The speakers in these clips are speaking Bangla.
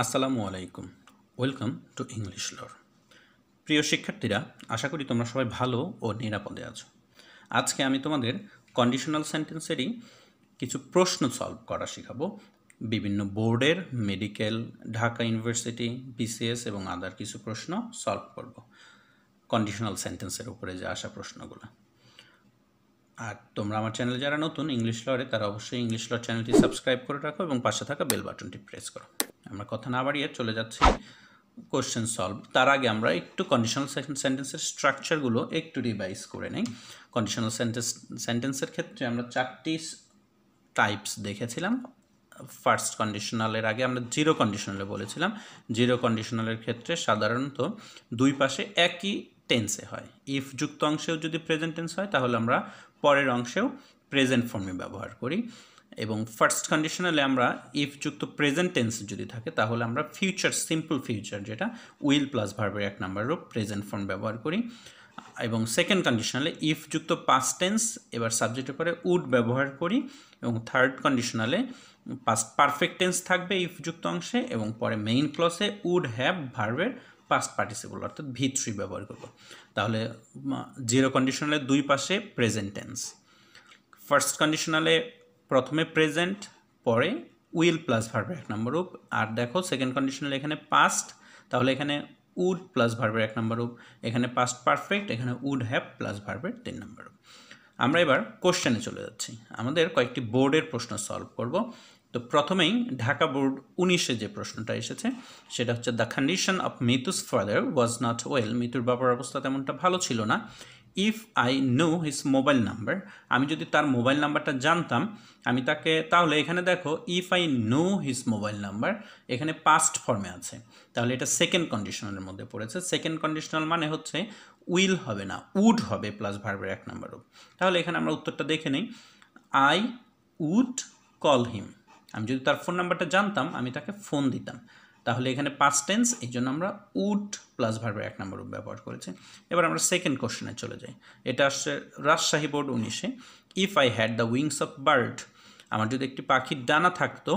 আসসালামু আলাইকুম ওয়েলকাম টু ইংলিশ লর প্রিয় শিক্ষার্থীরা আশা করি তোমরা সবাই ভালো ও নিরাপদে আছো আজকে আমি তোমাদের কন্ডিশনাল সেন্টেন্সেরই কিছু প্রশ্ন সলভ করা শেখাবো বিভিন্ন বোর্ডের মেডিকেল ঢাকা ইউনিভার্সিটি বিসিএস এবং আদার কিছু প্রশ্ন সলভ করব কন্ডিশনাল সেন্টেন্সের উপরে যে আসা প্রশ্নগুলো আর তোমরা আমার চ্যানেলে যারা নতুন ইংলিশ লরে তারা অবশ্যই ইংলিশ লর চ্যানেলটি সাবস্ক্রাইব করে রাখো এবং পাশে থাকা বেল বাটনটি প্রেস করো আমরা কথা না বাড়িয়ে চলে যাচ্ছি কোশ্চেন সলভ তার আগে আমরা একটু কন্ডিশনাল সেন্টেন্সের স্ট্রাকচারগুলো একটু রিভাইজ করে নেই কন্ডিশনাল সেন্টেন্স সেন্টেন্সের ক্ষেত্রে আমরা চারটি টাইপস দেখেছিলাম ফার্স্ট কন্ডিশনালের আগে আমরা জিরো কন্ডিশনালে বলেছিলাম জিরো কন্ডিশনালের ক্ষেত্রে সাধারণত দুই পাশে একই টেন্সে হয় ইফ যুক্ত অংশেও যদি প্রেজেন্ট টেন্স হয় তাহলে আমরা পরের অংশেও প্রেজেন্ট ফর্মে ব্যবহার করি এবং ফার্স্ট কন্ডিশনালে আমরা ইফ যুক্ত প্রেজেন্ট টেন্স যদি থাকে তাহলে আমরা ফিউচার সিম্পল ফিউচার যেটা উইল প্লাস ভার্বের এক রূপ প্রেজেন্ট ফর্ম ব্যবহার করি এবং সেকেন্ড কন্ডিশনালে ইফ যুক্ত পাস্ট টেন্স এবার সাবজেক্টের পরে উড ব্যবহার করি এবং থার্ড কন্ডিশনালে পাস্ট পারফেক্ট টেন্স থাকবে ইফ যুক্ত অংশে এবং পরে মেইন ক্লসে উড হ্যাভ ভার্বের পাস্ট পার্টিসিপল অর্থাৎ ভি থ্রি ব্যবহার করব তাহলে জিরো কন্ডিশনালে দুই পাশে প্রেজেন্ট টেন্স ফার্স্ট কন্ডিশনালে প্রথমে প্রেজেন্ট পরে উইল প্লাস ভার্বের এক নম্বর রূপ আর দেখো সেকেন্ড কন্ডিশনালে এখানে পাস্ট তাহলে এখানে উড প্লাস ভার্বের এক নম্বর রূপ এখানে পাস্ট পারফেক্ট এখানে উড হ্যাভ প্লাস ভার্বের তিন নম্বর রূপ আমরা এবার কোশ্চেনে চলে যাচ্ছি আমাদের কয়েকটি বোর্ডের প্রশ্ন সলভ করব তো প্রথমেই ঢাকা বোর্ড উনিশে যে প্রশ্নটা এসেছে সেটা হচ্ছে দ্য কন্ডিশন অফ মিতুস ফাদার ওয়াজ নট ওয়েল মিতুর বাবার অবস্থা তেমনটা ভালো ছিল না if I know his mobile number আমি যদি তার মোবাইল নাম্বারটা জানতাম আমি তাকে তাহলে এখানে দেখো if I know his mobile number এখানে পাস্ট ফর্মে আছে তাহলে এটা সেকেন্ড কন্ডিশনালের মধ্যে পড়েছে সেকেন্ড কন্ডিশনাল মানে হচ্ছে উইল হবে না উড হবে প্লাস ভার্বের এক নাম্বার তাহলে এখানে আমরা উত্তরটা দেখে নিই আই উড কল হিম আমি যদি তার ফোন নাম্বারটা জানতাম আমি তাকে ফোন দিতাম তাহলে এখানে পাঁচ টেন্স এই জন্য আমরা উড প্লাস ভার্বের এক নম্বর ব্যবহার করেছি এবার আমরা সেকেন্ড কোশ্চেনে চলে যাই এটা আসছে রাজশাহী বোর্ড উনিশে if I had the wings of bird আমার যদি একটি পাখির ডানা থাকতো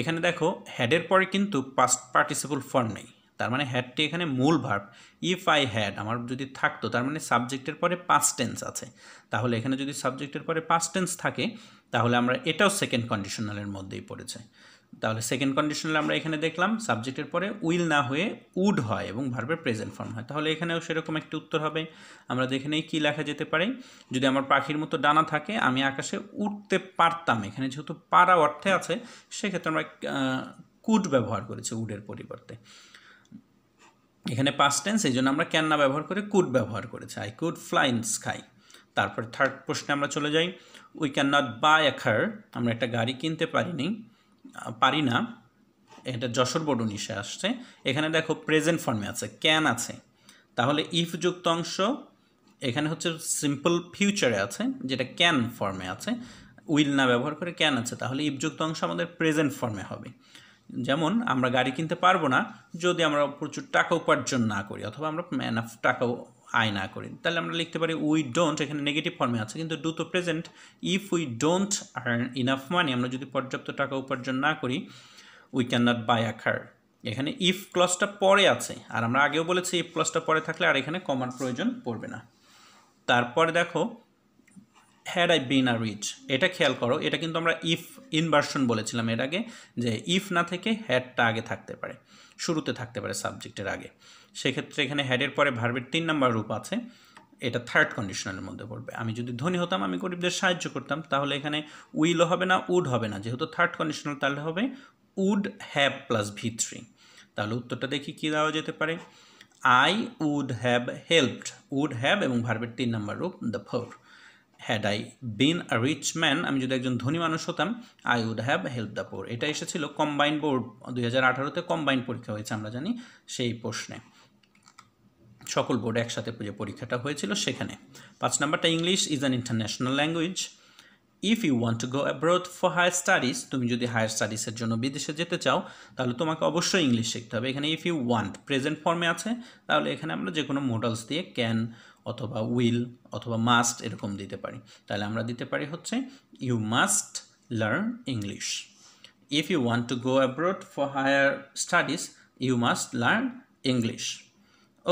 এখানে দেখো হ্যাডের পরে কিন্তু পাস্ট পার্টিসিপল ফর্ম নেই তার মানে হ্যাডটি এখানে মূল ভার্ব ইফ আই হ্যাড আমার যদি থাকতো তার মানে সাবজেক্টের পরে পাস্ট টেন্স আছে তাহলে এখানে যদি সাবজেক্টের পরে পাস্ট টেন্স থাকে তাহলে আমরা এটাও সেকেন্ড কন্ডিশনালের মধ্যেই পড়েছে তাহলে সেকেন্ড কন্ডিশনাল আমরা এখানে দেখলাম সাবজেক্টের পরে উইল না হয়ে উড হয় এবং ভার্বের প্রেজেন্ট ফর্ম হয় তাহলে এখানেও সেরকম একটি উত্তর হবে আমরা দেখে নেই কী লেখা যেতে পারে যদি আমার পাখির মতো ডানা থাকে আমি আকাশে উঠতে পারতাম এখানে যেহেতু পারা অর্থে আছে সেক্ষেত্রে আমরা কুড ব্যবহার করেছি উডের পরিবর্তে এখানে পাস্ট টেন্স এই জন্য আমরা ক্যান না ব্যবহার করে কুড ব্যবহার করেছি I could fly in sky তারপর থার্ড প্রশ্নে আমরা চলে যাই we can not buy a আমরা একটা গাড়ি কিনতে পারিনি পারি না এটা যশোর বোর্ড উনিশে আসছে এখানে দেখো প্রেজেন্ট ফর্মে আছে ক্যান আছে তাহলে ইফ যুক্ত অংশ এখানে হচ্ছে সিম্পল ফিউচারে আছে যেটা ক্যান ফর্মে আছে উইল না ব্যবহার করে ক্যান আছে তাহলে ইফযুক্ত অংশ আমাদের প্রেজেন্ট ফর্মে হবে যেমন আমরা গাড়ি কিনতে পারবো না যদি আমরা প্রচুর টাকা উপার্জন না করি অথবা আমরা ম্যান অফ টাকাও আয় না করি তাহলে আমরা লিখতে পারি উই ডোন্ট এখানে নেগেটিভ ফর্মে আছে কিন্তু due to present if we don't earn enough money আমরা যদি পর্যাপ্ত টাকা উপার্জন না করি we can not buy a car এখানে ইফ ক্লসটা পরে আছে আর আমরা আগেও বলেছি ইফ ক্লসটা পরে থাকলে আর এখানে কমার প্রয়োজন পড়বে না তারপরে দেখো had I been a rich এটা খেয়াল করো এটা কিন্তু আমরা ইফ ইনভার্সন বলেছিলাম এর আগে যে ইফ না থেকে হ্যাডটা আগে থাকতে পারে শুরুতে থাকতে পারে সাবজেক্টের আগে সেক্ষেত্রে এখানে হ্যাডের পরে ভার্বের তিন নাম্বার রূপ আছে এটা থার্ড কন্ডিশনের মধ্যে পড়বে আমি যদি ধনী হতাম আমি গরিবদের সাহায্য করতাম তাহলে এখানে উইলও হবে না উড হবে না যেহেতু থার্ড কন্ডিশনাল তাহলে হবে would have plus V three তাহলে উত্তরটা দেখি কী দেওয়া যেতে পারে I would have helped would have এবং ভার্বের তিন নাম্বার রূপ the four had I been a rich man আমি যদি একজন ধনী মানুষ হতাম I would have help the poor এটা এসেছিল কম্বাইন বোর্ড দুই হাজার আঠারোতে কম্বাইন পরীক্ষা হয়েছে আমরা জানি সেই প্রশ্নে সকল বোর্ড একসাথে যে পরীক্ষাটা হয়েছিল সেখানে পাঁচ নাম্বারটা English is an international language if you want to go abroad for higher studies তুমি যদি হায়ার স্টাডিজের জন্য বিদেশে যেতে চাও তাহলে তোমাকে অবশ্যই ইংলিশ শিখতে হবে এখানে ইফ ইউ ওয়ান্ট প্রেজেন্ট ফর্মে আছে তাহলে এখানে আমরা যে কোনো মোডালস দিয়ে ক্যান অথবা উইল অথবা মাস্ট এরকম দিতে পারি তাহলে আমরা দিতে পারি হচ্ছে you must learn English if you want to go abroad for higher studies you must learn English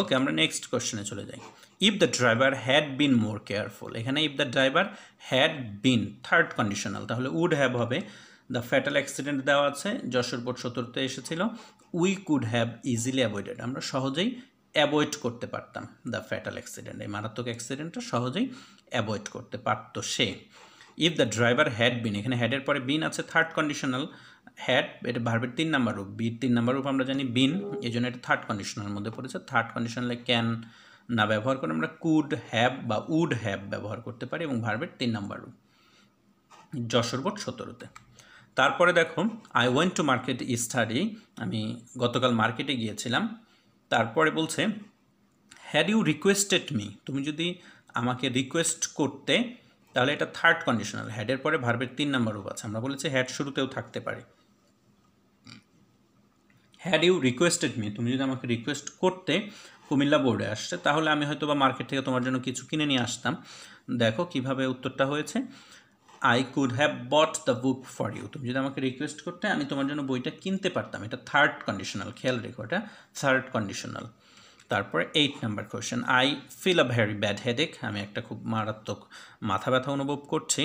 okay আমরা নেক্সট কোশ্চেনে চলে যাই if the driver had been more careful এখানে if the driver had been third conditional তাহলে উড হ্যাভ হবে দ্য ফ্যাটাল অ্যাক্সিডেন্ট দেওয়া আছে যশোরপুর সতেরোতে এসেছিল we could have easily avoided আমরা সহজেই অ্যাভয়েড করতে পারতাম দ্য ফ্যাটাল অ্যাক্সিডেন্ট এই মারাত্মক অ্যাক্সিডেন্টটা সহজেই অ্যাভয়েড করতে পারতো সে if the driver had been এখানে হ্যাডের পরে বিন আছে থার্ড কন্ডিশনাল হ্যাড এটা ভার্বের তিন নাম্বার রূপ বির তিন নাম্বার রূপ আমরা জানি বিন এই জন্য এটা থার্ড কন্ডিশনাল মধ্যে পড়েছে থার্ড কন্ডিশনালে ক্যান না ব্যবহার করে আমরা কুড হ্যাভ বা উড হ্যাভ ব্যবহার করতে পারি এবং ভার্বের তিন নাম্বার রূপ যশোরবোট সতেরোতে তারপরে দেখো I went to market study আমি গতকাল মার্কেটে গিয়েছিলাম তারপরে বলছে হ্যাড ইউ রিকোয়েস্টেড মি তুমি যদি আমাকে রিকোয়েস্ট করতে তাহলে এটা থার্ড কন্ডিশনাল হ্যাডের পরে ভার্বের তিন নাম্বার রূপ আছে আমরা বলেছি হ্যাড শুরুতেও থাকতে পারে হ্যাড ইউ রিকোয়েস্টেড মি তুমি যদি আমাকে রিকোয়েস্ট করতে কুমিল্লা বোর্ডে আসছে তাহলে আমি হয়তো বা মার্কেট থেকে তোমার জন্য কিছু কিনে নিয়ে আসতাম দেখো কিভাবে উত্তরটা হয়েছে I could have bought the book for you তুমি যদি আমাকে রিকোয়েস্ট করতে আমি তোমার জন্য বইটা কিনতে পারতাম এটা থার্ড কন্ডিশনাল খেয়াল রেখো এটা থার্ড কন্ডিশনাল তারপরে eight number question I feel a very bad headache আমি একটা খুব মারাত্মক মাথা ব্যথা অনুভব করছি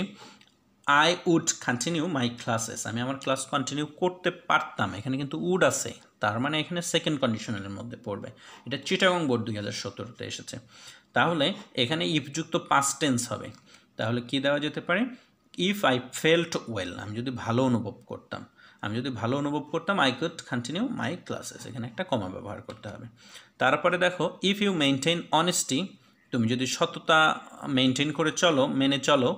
I would continue my classes আমি আমার ক্লাস কন্টিনিউ করতে পারতাম এখানে কিন্তু উড আছে তার মানে এখানে সেকেন্ড কন্ডিশনালের মধ্যে পড়বে এটা চিটাগং বোর্ড দুই হাজার সতেরোতে এসেছে তাহলে এখানে ইফযুক্ত পাস টেন্স হবে তাহলে কি দেওয়া যেতে পারে ইফ আই ফেল্ট ওয়েল আমি যদি ভালো অনুভব করতাম আমি যদি ভালো অনুভব করতাম I could continue my classes এখানে একটা কমা ব্যবহার করতে হবে তারপরে দেখো ইফ ইউ মেনটেন অনেস্টি তুমি যদি সততা মেনটেন করে চলো মেনে চলো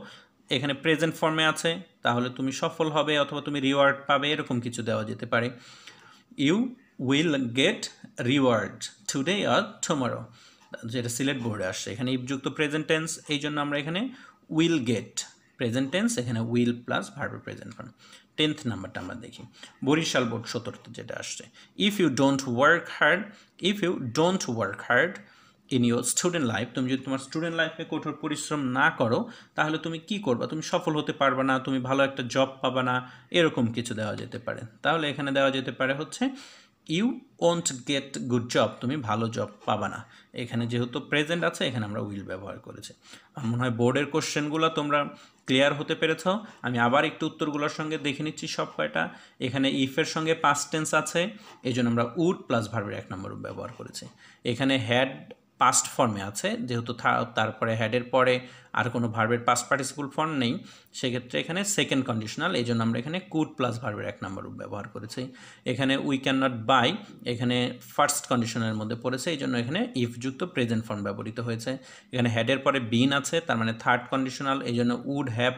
এখানে প্রেজেন্ট ফর্মে আছে তাহলে তুমি সফল হবে অথবা তুমি রিওয়ার্ড পাবে এরকম কিছু দেওয়া যেতে পারে you will get reward today আর টুমারো যেটা সিলেট বোর্ডে আসছে এখানে ইপযুক্ত প্রেজেন্ট টেন্স এই জন্য আমরা এখানে উইল গেট প্রেজেন্টেন্স এখানে উইল প্লাস ভার্বের প্রেজেন্ট ফর্ম টেন্থ নাম্বারটা আমরা দেখি বরিশাল বোর্ড সতর্ক যেটা আসছে if you don't work hard if you don't work hard in your student life তুমি যদি তোমার স্টুডেন্ট লাইফে কঠোর পরিশ্রম না করো তাহলে তুমি কি করবা তুমি সফল হতে পারবে না তুমি ভালো একটা জব পাবা না এরকম কিছু দেওয়া যেতে পারে তাহলে এখানে দেওয়া যেতে পারে হচ্ছে you won't get good job তুমি ভালো জব পাবা না এখানে যেহেতু প্রেজেন্ট আছে এখানে আমরা উইল ব্যবহার করেছি আমার মনে হয় বোর্ডের কোশ্চেনগুলো তোমরা ক্লিয়ার হতে পেরেছ আমি আবার একটু উত্তরগুলোর সঙ্গে দেখে নিচ্ছি সব কয়টা এখানে ইফের সঙ্গে পাস্ট টেন্স আছে এই জন্য আমরা উড প্লাস ভার্বের এক নম্বর ব্যবহার করেছি এখানে হ্যাড পাস্ট ফর্মে আছে যেহেতু তারপরে হ্যাডের পরে আর কোনো ভার্বের পাস্ট পার্টিসিপুল ফর্ম নেই সেক্ষেত্রে এখানে সেকেন্ড কন্ডিশনাল এই জন্য আমরা এখানে কুড প্লাস ভার্বের এক নাম্বার রূপ ব্যবহার করেছি এখানে উই ক্যান নট বাই এখানে ফার্স্ট কন্ডিশনের মধ্যে পড়েছে এই জন্য এখানে ইফযুক্ত প্রেজেন্ট ফর্ম ব্যবহৃত হয়েছে এখানে হ্যাডের পরে বিন আছে তার মানে থার্ড কন্ডিশনাল এই জন্য উড হ্যাভ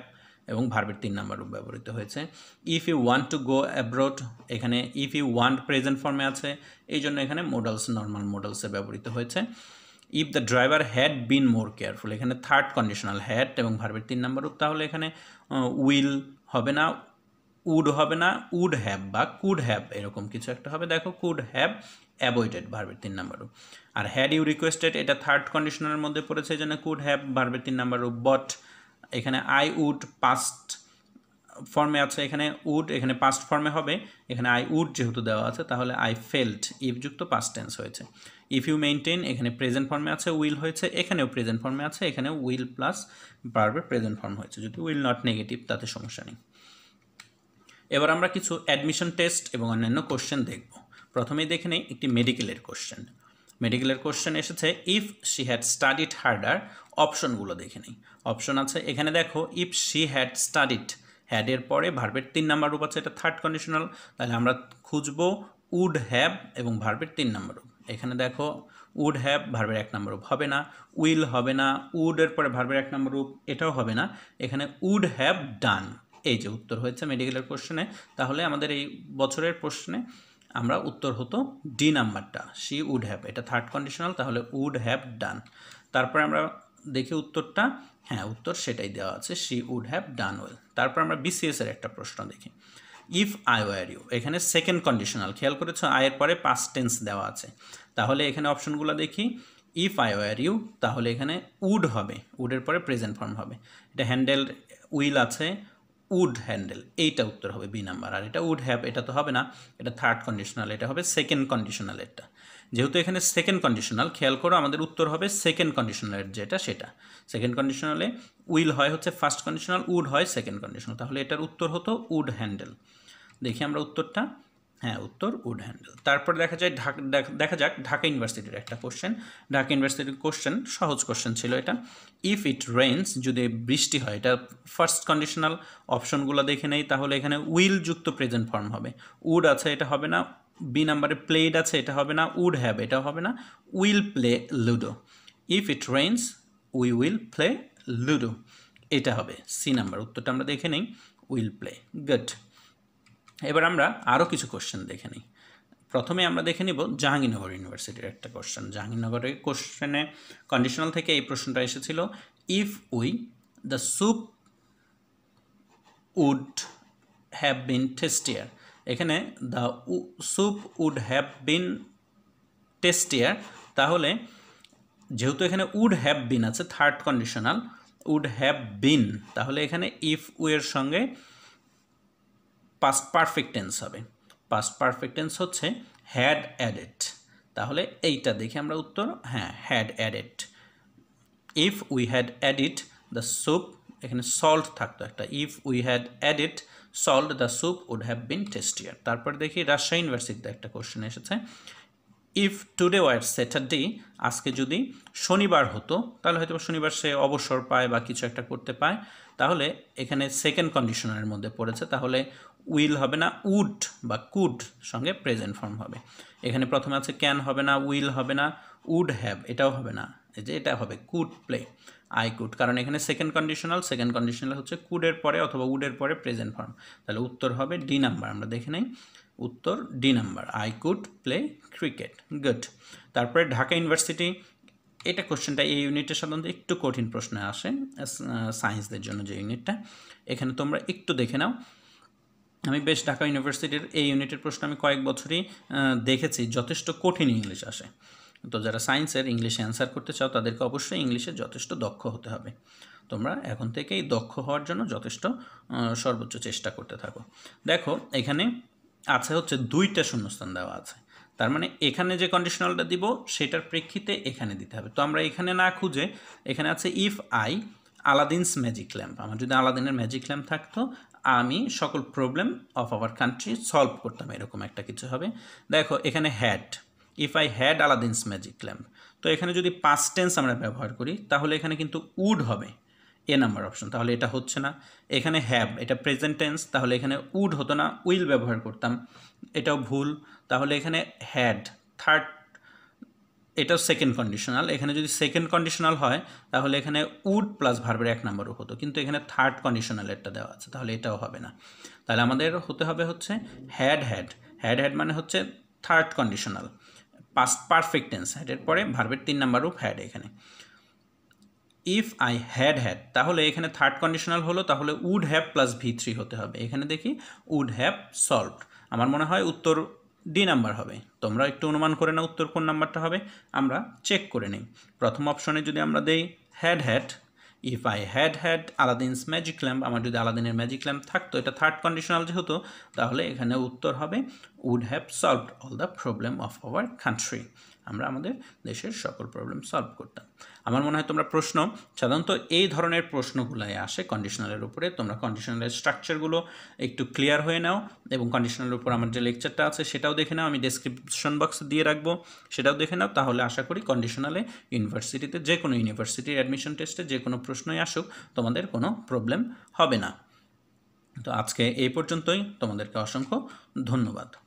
এবং ভার্বের তিন নাম্বার রূপ ব্যবহৃত হয়েছে if you want to go abroad এখানে ইফ ইউ ওয়ান্ট প্রেজেন্ট ফর্মে আছে এই জন্য এখানে মোডালস নর্মাল মোডালসে ব্যবহৃত হয়েছে if the driver had been more careful এখানে থার্ড কন্ডিশনাল হ্যাড এবং ভার্বের তিন নম্বর রূপ তাহলে এখানে উইল হবে না উড হবে না উড হ্যাভ বা কুড হ্যাভ এরকম কিছু একটা হবে দেখো কুড হ্যাভ অ্যাভয়েডেড ভার্বের তিন নম্বর রূপ আর হ্যাড ইউ রিকোয়েস্টেড এটা থার্ড কন্ডিশনের মধ্যে পড়েছে এই জন্য কুড হ্যাভ ভার্বের তিন নাম্বার রূপ বট এখানে আই উড পাস্ট ফর্মে আছে এখানে উড এখানে পাস্ট ফর্মে হবে এখানে আই উড যেহেতু দেওয়া আছে তাহলে আই ফেল্ট ইফযুক্ত পাস্ট টেন্স হয়েছে ইফ ইউ মেনটেন এখানে প্রেজেন্ট ফর্মে আছে উইল হয়েছে এখানেও প্রেজেন্ট ফর্মে আছে এখানে উইল প্লাস বারবার প্রেজেন্ট ফর্ম হয়েছে যদি উইল নট নেগেটিভ তাতে সমস্যা নেই এবার আমরা কিছু অ্যাডমিশন টেস্ট এবং অন্যান্য কোশ্চেন দেখব প্রথমেই দেখে নেই একটি মেডিকেলের কোশ্চেন মেডিকেলের কোশ্চেন এসেছে if she had studied harder অপশনগুলো দেখে নেই অপশন আছে এখানে দেখো ইফ শি হ্যাড স্টাডিড হ্যাডের পরে ভার্বের তিন নাম্বার রূপ আছে এটা থার্ড কন্ডিশনাল তাহলে আমরা খুঁজবো উড হ্যাব এবং ভার্বের তিন নাম্বার রূপ এখানে দেখো উড হ্যাভ ভার্বের এক নম্বর রূপ হবে না উইল হবে না উডের পরে ভার্বের এক নম্বর রূপ এটাও হবে না এখানে উড হ্যাভ ডান এই যে উত্তর হয়েছে মেডিকেলের কোশ্চেনে তাহলে আমাদের এই বছরের প্রশ্নে আমরা উত্তর হতো ডি নাম্বারটা সি উড হ্যাভ এটা থার্ড কন্ডিশনাল তাহলে উড হ্যাভ ডান তারপরে আমরা দেখি উত্তরটা হ্যাঁ উত্তর সেটাই দেওয়া আছে she would have done well তারপর আমরা বিসিএসের একটা প্রশ্ন দেখি ইফ আই ওয়ার ইউ এখানে সেকেন্ড কন্ডিশনাল খেয়াল করেছো আয়ের পরে পাস্ট টেন্স দেওয়া আছে তাহলে এখানে অপশনগুলো দেখি ইফ আই ওয়ার ইউ তাহলে এখানে উড হবে উডের পরে প্রেজেন্ট ফর্ম হবে এটা হ্যান্ডেল উইল আছে উড হ্যান্ডেল এইটা উত্তর হবে বি নাম্বার আর এটা উড হ্যাব এটা তো হবে না এটা থার্ড কন্ডিশনাল এটা হবে সেকেন্ড কন্ডিশনাল এটা যেহেতু এখানে সেকেন্ড কন্ডিশনাল খেয়াল করো আমাদের উত্তর হবে সেকেন্ড কন্ডিশনালের যেটা সেটা সেকেন্ড কন্ডিশনালে উইল হয় হচ্ছে ফার্স্ট কন্ডিশনাল উড হয় সেকেন্ড কন্ডিশনাল তাহলে এটার উত্তর হতো উড হ্যান্ডেল দেখি আমরা উত্তরটা হ্যাঁ উত্তর উড হ্যান্ডেল তারপর দেখা যায় ঢাকা দেখা যাক ঢাকা ইউনিভার্সিটির একটা কোশ্চেন ঢাকা ইউনিভার্সিটির কোশ্চেন সহজ কোশ্চেন ছিল এটা ইফ ইট রেইনস যদি বৃষ্টি হয় এটা ফার্স্ট কন্ডিশনাল অপশনগুলো দেখে নেই তাহলে এখানে উইল যুক্ত প্রেজেন্ট ফর্ম হবে উড আছে এটা হবে না বি নাম্বারে প্লেড আছে এটা হবে না উড হ্যাভ এটা হবে না will play ludo if it rains we will play ludo এটা হবে সি নাম্বার উত্তরটা আমরা দেখে নেই উইল প্লে গুড এবার আমরা আরও কিছু কোশ্চেন দেখে নিই প্রথমে আমরা দেখে নিব জাহাঙ্গীরনগর ইউনিভার্সিটির একটা কোশ্চেন জাহাঙ্গীরনগরের কোশ্চেনে কন্ডিশনাল থেকে এই প্রশ্নটা এসেছিল if we the soup would have been tastier এখানে the soup would have been tastier তাহলে যেহেতু এখানে উড হ্যাভ বিন আছে third conditional would have been তাহলে এখানে ইফ উয়ের সঙ্গে পাস্ট পারফেক্ট টেন্স হবে পাস্ট পারফেক্ট টেন্স হচ্ছে হ্যাড অ্যাডেড তাহলে এইটা দেখে আমরা উত্তর হ্যাঁ had added if we had added the soup এখানে সল্ট থাকতো একটা if we had added salt the soup would have been tastier তারপর দেখি রাজশাহী ইউনিভার্সিটিতে একটা কোশ্চেন এসেছে ইফ টুডে ওয়ার স্যাটারডে আজকে যদি শনিবার হতো তাহলে হয়তো শনিবার সে অবসর পায় বা কিছু একটা করতে পায় তাহলে এখানে সেকেন্ড কন্ডিশনারের মধ্যে পড়েছে তাহলে উইল হবে না উড বা কুড সঙ্গে প্রেজেন্ট ফর্ম হবে এখানে প্রথমে আছে ক্যান হবে না উইল হবে না উড হ্যাভ এটাও হবে না এই যে এটা হবে কুড প্লে আই কুড কারণ এখানে সেকেন্ড কন্ডিশনাল সেকেন্ড কন্ডিশনাল হচ্ছে কুডের পরে অথবা উডের পরে প্রেজেন্ট ফর্ম তাহলে উত্তর হবে ডি নাম্বার আমরা দেখে নেই উত্তর D number I could play cricket good তারপরে ঢাকা ইউনিভার্সিটি এটা কোশ্চেনটা এই ইউনিটের সাধারণত একটু কঠিন প্রশ্ন আসে সায়েন্সদের জন্য যে ইউনিটটা এখানে তোমরা একটু দেখে নাও আমি বেশ ঢাকা ইউনিভার্সিটির এই ইউনিটের প্রশ্ন আমি কয়েক বছরই দেখেছি যথেষ্ট কঠিন ইংলিশ আসে তো যারা সায়েন্সের ইংলিশে অ্যান্সার করতে চাও তাদেরকে অবশ্যই ইংলিশে যথেষ্ট দক্ষ হতে হবে তোমরা এখন থেকেই দক্ষ হওয়ার জন্য যথেষ্ট সর্বোচ্চ চেষ্টা করতে থাকো দেখো এখানে আছে হচ্ছে দুইটা শূন্যস্থান দেওয়া আছে তার মানে এখানে যে কন্ডিশনালটা দিব সেটার প্রেক্ষিতে এখানে দিতে হবে তো আমরা এখানে না খুঁজে এখানে আছে if I Aladdin's magic lamp আমার যদি আলাদিনের ম্যাজিক ল্যাম্প থাকতো আমি সকল problem of our country solve করতাম এরকম একটা কিছু হবে দেখো এখানে had if I had Aladdin's magic lamp তো এখানে যদি পাস্ট টেন্স আমরা ব্যবহার করি তাহলে এখানে কিন্তু উড হবে এ নাম্বার অপশন তাহলে এটা হচ্ছে না এখানে হ্যাভ এটা প্রেজেন্ট টেন্স তাহলে এখানে উড হতো না উইল ব্যবহার করতাম এটাও ভুল তাহলে এখানে হ্যাড থার্ড এটাও সেকেন্ড কন্ডিশনাল এখানে যদি সেকেন্ড কন্ডিশনাল হয় তাহলে এখানে উড প্লাস ভার্বের এক নাম্বারও হতো কিন্তু এখানে থার্ড কন্ডিশনালেরটা দেওয়া আছে তাহলে এটাও হবে না তাহলে আমাদের হতে হবে হচ্ছে হ্যাড হ্যাড হ্যাড হ্যাড মানে হচ্ছে third conditional past perfect tense হ্যাডের পরে ভার্বের তিন নাম্বার রূপ হ্যাড এখানে ইফ আই হ্যাড হ্যাড তাহলে এখানে থার্ড কন্ডিশনাল হলো তাহলে would have plus V three হতে হবে এখানে দেখি উড হ্যাভ সলভড আমার মনে হয় উত্তর ডি নাম্বার হবে তোমরা একটু অনুমান করে নাও উত্তর কোন নাম্বারটা হবে আমরা চেক করে নিই প্রথম অপশনে যদি আমরা দেই had had if I had had Aladdin's magic lamp আমার যদি আলাদিনের ম্যাজিক ল্যাম্প থাকতো এটা থার্ড কন্ডিশনাল যেহেতু তাহলে এখানে উত্তর হবে would have solved all the problem of our country আমরা আমাদের দেশের সকল প্রবলেম সলভ করতাম আমার মনে হয় তোমরা প্রশ্ন সাধারণত এই ধরনের প্রশ্নগুলাই আসে কন্ডিশনালের উপরে তোমরা কন্ডিশনালের স্ট্রাকচারগুলো একটু ক্লিয়ার হয়ে নাও এবং কন্ডিশনালের উপর আমার যে লেকচারটা আছে সেটাও দেখে নাও আমি ডিসক্রিপশন বক্স দিয়ে রাখবো সেটাও দেখে নাও তাহলে আশা করি কন্ডিশনালে ইউনিভার্সিটিতে যে কোনো ইউনিভার্সিটির অ্যাডমিশন টেস্টে যে কোনো প্রশ্নই আসুক তোমাদের কোনো প্রবলেম হবে না তো আজকে এই পর্যন্তই তোমাদেরকে অসংখ্য ধন্যবাদ